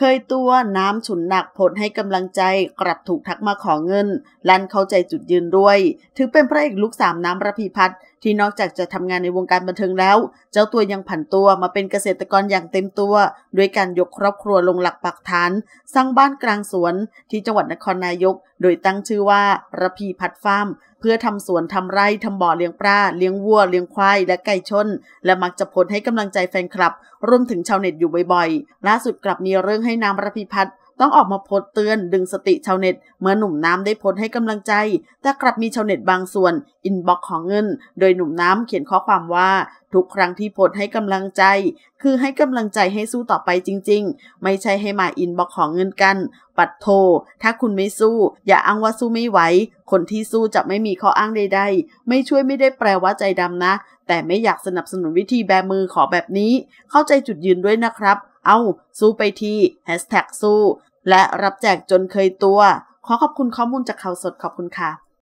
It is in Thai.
เคยตัวน้ำฉุนหนักผลให้กำลังใจกลับถูกทักมาขอเงิน ลันเข้าใจจุดยืนด้วย ถือเป็นพระเอกลูกสามน้ำระพีพัฒน์ที่นอกจากจะทำงานในวงการบันเทิงแล้ว เจ้าตัวยังผันตัวมาเป็นเกษตรกรอย่างเต็มตัว ด้วยการยกครอบครัวลงหลักปักฐาน สร้างบ้านกลางสวนที่จังหวัดนครนายก โดยตั้งชื่อว่าระพีพัดฟาร์มเพื่อทำสวนทำไร่ทำบ่อเลี้ยงปลาเลี้ยงวัว เลี้ยงควาย และไก่ชน และมักจะโพสให้กำลังใจแฟนคลับรวมถึงชาวเน็ตอยู่บ่อยๆล่าสุดกลับมีเรื่องให้นางระพีพัฒน์ต้องออกมาโพสเตือนดึงสติชาวเน็ต เมื่อหนุ่มน้ำได้โพสให้กำลังใจแต่กลับมีชาวเน็ตบางส่วน อินบ็อกของเงิน โดยหนุ่มน้ำเขียนข้อความว่าทุกครั้งที่โพสให้กำลังใจ คือให้กำลังใจให้สู้ต่อไปจริง ๆ ไม่ใช่ให้มาอินบ็อกของเงินกัน ปัดโท ถ้าคุณไม่สู้ อย่าอ้างว่าสู้ไม่ไหวคนที่สู้จะไม่มีข้ออ้างใดๆไม่ช่วยไม่ได้แปลว่าใจดำนะ แต่ไม่อยากสนับสนุนวิธีแบมือขอแบบนี้ เข้าใจจุดยืนด้วยนะครับเอาสู้ไปทีแฮชแท็กสู้และรับแจกจนเคยตัวขอขอบคุณข้อมูลจากข่าวสดขอบคุณค่ะ